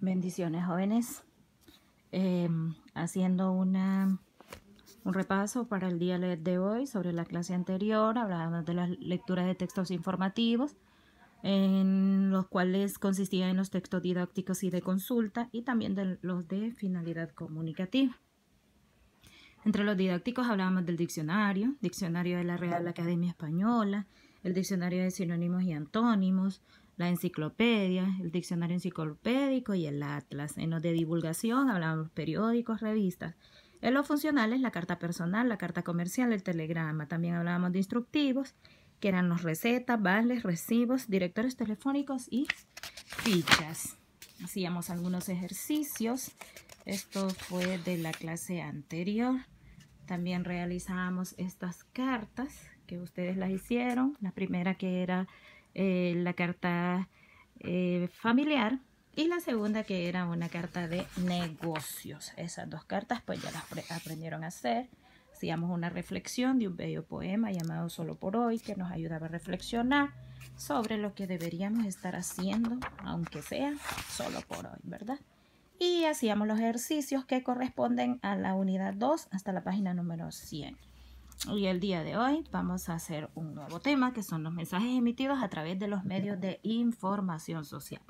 Bendiciones jóvenes. Em, haciendo una, un repaso para el día de hoy sobre la clase anterior, hablábamos de las lecturas de textos informativos, en los cuales consistían en los textos didácticos y de consulta y también de los de finalidad comunicativa. Entre los didácticos hablábamos del diccionario, diccionario de la Real Academia Española, el diccionario de sinónimos y antónimos, la enciclopedia, el diccionario enciclopédico y el atlas. En los de divulgación hablamos periódicos, revistas. En los funcionales, la carta personal, la carta comercial, el telegrama. También hablábamos de instructivos, que eran los recetas, vales, recibos, directores telefónicos y fichas. Hacíamos algunos ejercicios. Esto fue de la clase anterior. También realizamos estas cartas que ustedes las hicieron. La primera que era eh, la carta eh, familiar y la segunda que era una carta de negocios. Esas dos cartas pues ya las aprendieron a hacer. Hacíamos una reflexión de un bello poema llamado Solo por hoy que nos ayudaba a reflexionar sobre lo que deberíamos estar haciendo, aunque sea solo por hoy, ¿verdad? Y hacíamos los ejercicios que corresponden a la unidad 2 hasta la página número 100. Y el día de hoy vamos a hacer un nuevo tema que son los mensajes emitidos a través de los medios de información social.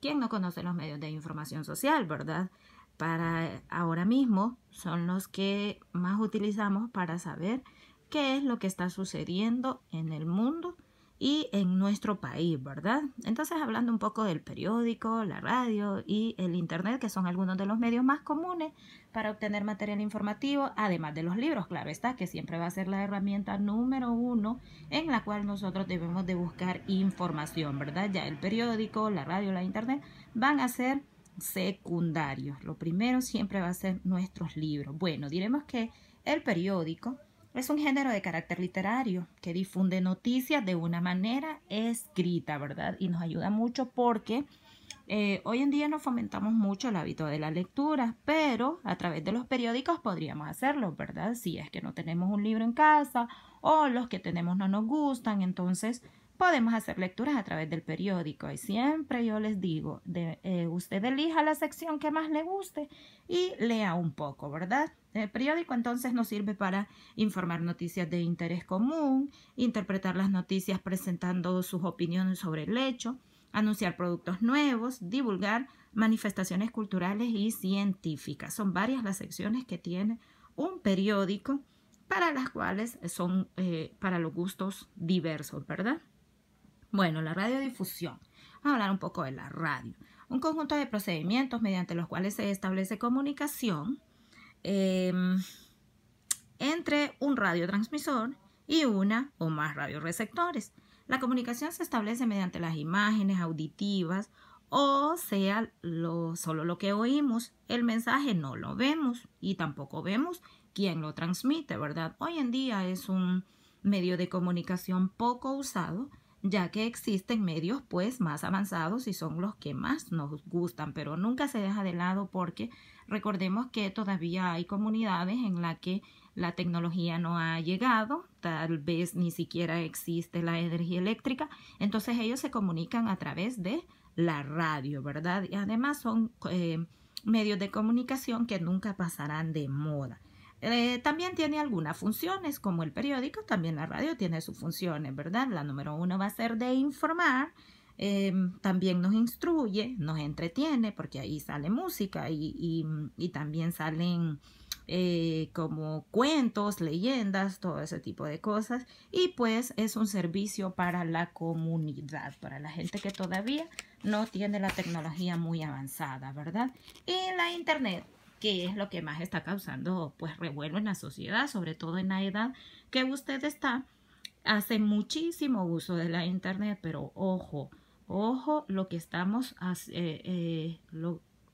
¿Quién no conoce los medios de información social, verdad? Para ahora mismo son los que más utilizamos para saber qué es lo que está sucediendo en el mundo y en nuestro país, ¿verdad? Entonces, hablando un poco del periódico, la radio y el Internet, que son algunos de los medios más comunes para obtener material informativo, además de los libros, claro está, que siempre va a ser la herramienta número uno en la cual nosotros debemos de buscar información, ¿verdad? Ya el periódico, la radio, la Internet van a ser secundarios. Lo primero siempre va a ser nuestros libros. Bueno, diremos que el periódico es un género de carácter literario que difunde noticias de una manera escrita, ¿verdad? Y nos ayuda mucho porque eh, hoy en día no fomentamos mucho el hábito de la lectura, pero a través de los periódicos podríamos hacerlo, ¿verdad? Si es que no tenemos un libro en casa o los que tenemos no nos gustan, entonces podemos hacer lecturas a través del periódico. Y siempre yo les digo, de, eh, usted elija la sección que más le guste y lea un poco, ¿verdad? El periódico entonces nos sirve para informar noticias de interés común, interpretar las noticias presentando sus opiniones sobre el hecho, anunciar productos nuevos, divulgar manifestaciones culturales y científicas. Son varias las secciones que tiene un periódico para las cuales son eh, para los gustos diversos, ¿verdad? Bueno, la radiodifusión. Vamos a hablar un poco de la radio. Un conjunto de procedimientos mediante los cuales se establece comunicación em, entre un radiotransmisor y una o más radioreceptores. La comunicación se establece mediante las imágenes auditivas, o sea, solo lo que oímos. El mensaje no lo vemos y tampoco vemos quién lo transmite, ¿verdad? Hoy en día es un medio de comunicación poco usado ya que existen medios pues más avanzados y son los que más nos gustan, pero nunca se deja de lado porque recordemos que todavía hay comunidades en las que la tecnología no ha llegado, tal vez ni siquiera existe la energía eléctrica, entonces ellos se comunican a través de la radio, ¿verdad? Y además son eh, medios de comunicación que nunca pasarán de moda. Eh, también tiene algunas funciones, como el periódico, también la radio tiene sus funciones, ¿verdad? La número uno va a ser de informar, em, también nos instruye, nos entretiene, porque ahí sale música y, también salen eh, como cuentos, leyendas, todo ese tipo de cosas. Y pues es un servicio para la comunidad, para la gente que todavía no tiene la tecnología muy avanzada, ¿verdad? Y la internet que es lo que más está causando pues revuelo en la sociedad, sobre todo en la edad que usted está, hace muchísimo uso de la internet, pero ojo, ojo lo que estamos, eh, eh,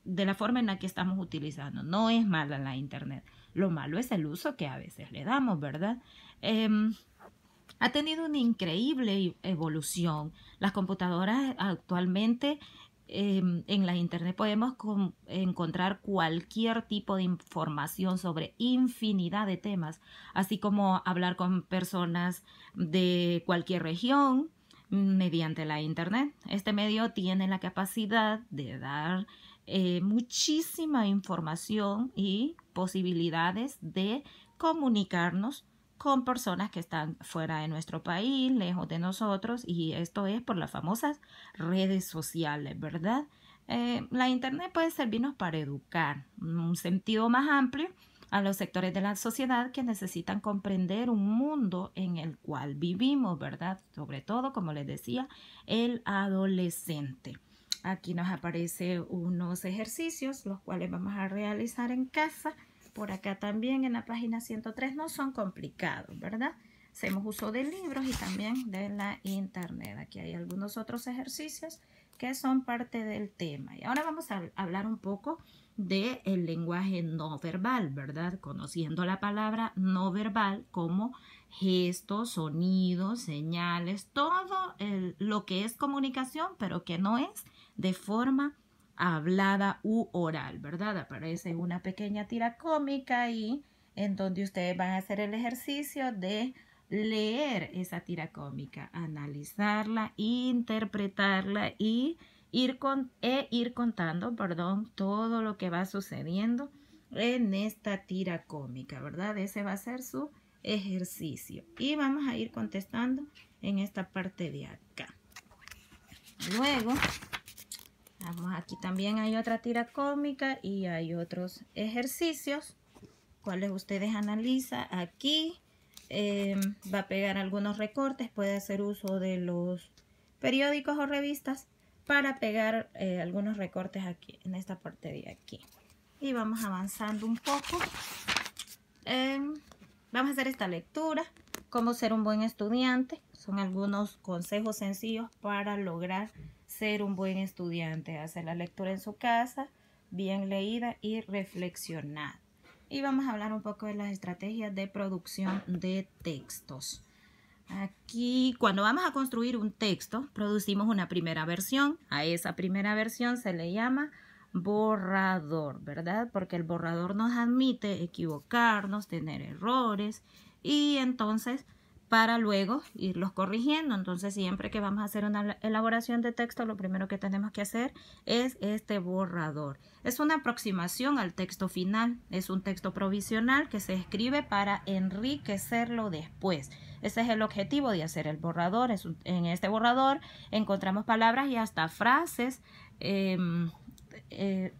de la forma en la que estamos utilizando, no es mala la internet, lo malo es el uso que a veces le damos, ¿verdad? Em, ha tenido una increíble evolución. Las computadoras actualmente Em, en la internet podemos encontrar cualquier tipo de información sobre infinidad de temas, así como hablar con personas de cualquier región mediante la internet. Este medio tiene la capacidad de dar eh, muchísima información y posibilidades de comunicarnos con personas que están fuera de nuestro país, lejos de nosotros, y esto es por las famosas redes sociales, ¿verdad? Eh, la Internet puede servirnos para educar un sentido más amplio a los sectores de la sociedad que necesitan comprender un mundo en el cual vivimos, ¿verdad? Sobre todo, como les decía, el adolescente. Aquí nos aparecen unos ejercicios, los cuales vamos a realizar en casa por acá también en la página 103 no son complicados, ¿verdad? Hacemos uso de libros y también de la internet. Aquí hay algunos otros ejercicios que son parte del tema. Y ahora vamos a hablar un poco del el lenguaje no verbal, ¿verdad? Conociendo la palabra no verbal como gestos, sonidos, señales, todo lo que es comunicación, pero que no es de forma hablada u oral, ¿verdad? Aparece una pequeña tira cómica ahí en donde ustedes van a hacer el ejercicio de leer esa tira cómica, analizarla, interpretarla y ir e ir contando, perdón, todo lo que va sucediendo en esta tira cómica, ¿verdad? Ese va a ser su ejercicio. Y vamos a ir contestando en esta parte de acá. Luego, aquí también hay otra tira cómica y hay otros ejercicios, cuales ustedes analizan aquí. Em, va a pegar algunos recortes, puede hacer uso de los periódicos o revistas para pegar eh, algunos recortes aquí, en esta parte de aquí. Y vamos avanzando un poco. Em, vamos a hacer esta lectura, cómo ser un buen estudiante. Son algunos consejos sencillos para lograr ser un buen estudiante, hacer la lectura en su casa, bien leída y reflexionada. Y vamos a hablar un poco de las estrategias de producción de textos. Aquí, cuando vamos a construir un texto, producimos una primera versión. A esa primera versión se le llama borrador, ¿verdad? Porque el borrador nos admite equivocarnos, tener errores y entonces para luego irlos corrigiendo. Entonces, siempre que vamos a hacer una elaboración de texto, lo primero que tenemos que hacer es este borrador. Es una aproximación al texto final, es un texto provisional que se escribe para enriquecerlo después. Ese es el objetivo de hacer el borrador. en este borrador encontramos palabras y hasta frases. Em, eh,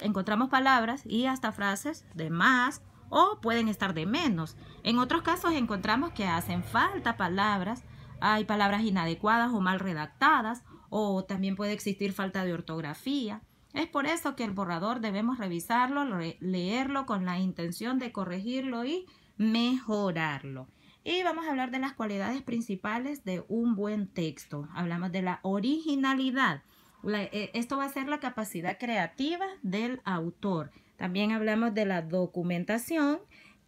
encontramos palabras y hasta frases de más o pueden estar de menos. En otros casos encontramos que hacen falta palabras, hay palabras inadecuadas o mal redactadas, o también puede existir falta de ortografía. Es por eso que el borrador debemos revisarlo, leerlo con la intención de corregirlo y mejorarlo. Y vamos a hablar de las cualidades principales de un buen texto. Hablamos de la originalidad. Eh, esto va a ser la capacidad creativa del autor. También hablamos de la documentación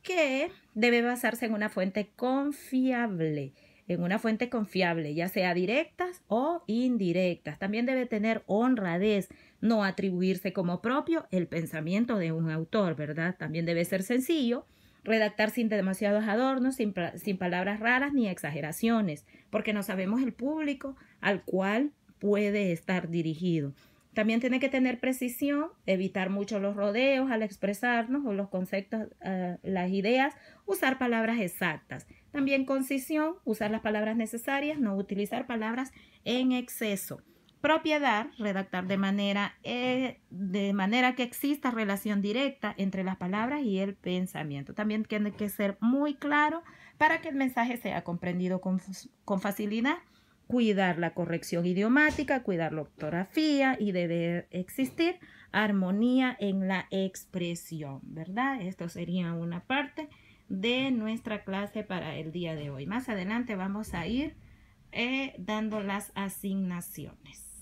que debe basarse en una fuente confiable, en una fuente confiable, ya sea directas o indirectas. También debe tener honradez, no atribuirse como propio el pensamiento de un autor, ¿verdad? También debe ser sencillo, redactar sin demasiados adornos, sin, palabras raras ni exageraciones, porque no sabemos el público al cual puede estar dirigido. También tiene que tener precisión, evitar mucho los rodeos al expresarnos o los conceptos, eh, las ideas, usar palabras exactas. También concisión, usar las palabras necesarias, no utilizar palabras en exceso. Propiedad, redactar de manera, eh, de manera que exista relación directa entre las palabras y el pensamiento. También tiene que ser muy claro para que el mensaje sea comprendido con facilidad cuidar la corrección idiomática, cuidar la ortografía y debe existir armonía en la expresión, ¿verdad? Esto sería una parte de nuestra clase para el día de hoy. Más adelante vamos a ir eh, dando las asignaciones.